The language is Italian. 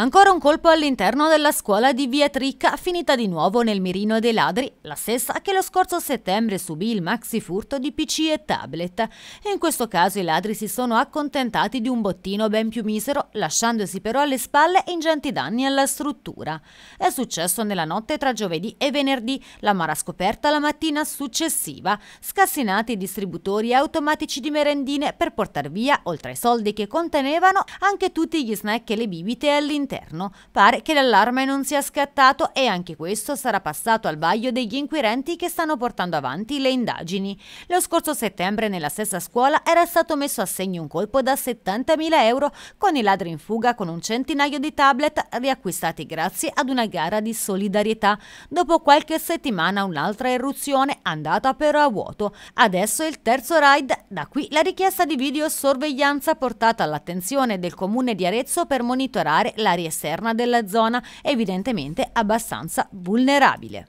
Ancora un colpo all'interno della scuola di Via Tricca, finita di nuovo nel mirino dei ladri, la stessa che lo scorso settembre subì il maxi furto di PC e tablet. E in questo caso i ladri si sono accontentati di un bottino ben più misero, lasciandosi però alle spalle ingenti danni alla struttura. È successo nella notte tra giovedì e venerdì, la mara scoperta la mattina successiva, scassinati i distributori automatici di merendine per portare via, oltre ai soldi che contenevano, anche tutti gli snack e le bibite all'interno all'interno. Pare che l'allarme non sia scattato e anche questo sarà passato al vaglio degli inquirenti che stanno portando avanti le indagini. Lo scorso settembre nella stessa scuola era stato messo a segno un colpo da 70.000 euro con i ladri in fuga con un centinaio di tablet riacquistati grazie ad una gara di solidarietà. Dopo qualche settimana un'altra eruzione andata però a vuoto. Adesso il terzo raid, da qui la richiesta di videosorveglianza portata all'attenzione del comune di Arezzo per monitorare la magari esterna della zona, evidentemente abbastanza vulnerabile.